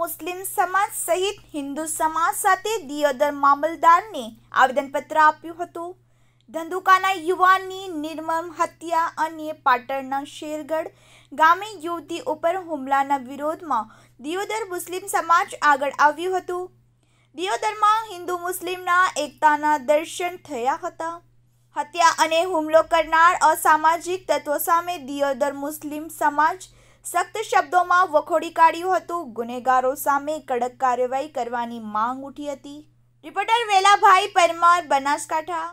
મુસ્લિમ સમાજ સહિત હિન્દુ સમાજ સાથે દિયોદર મામલદારને આવેદનપત્ર આપ્યું હતું ધંધુકાના યુવાનની નિર્મમ હત્યા અને પાટણના શેરગઢ ગામે યુવતી ઉપર હુમલાના વિરોધમાં દિયોદર મુસ્લિમ સમાજ આગળ આવ્યું હતું દિયોદરમાં હિન્દુ મુસ્લિમના એકતાના દર્શન થયા હતા હત્યા અને હુમલો કરનાર અસામાજિક તત્વો સામે દિયોદર મુસ્લિમ સમાજ સખ્ત શબ્દોમાં વખોડી કાઢ્યું હતું ગુનેગારો સામે કડક કાર્યવાહી કરવાની માંગ ઉઠી હતી રિપોર્ટર વેલાભાઈ પરમાર બનાસકાંઠા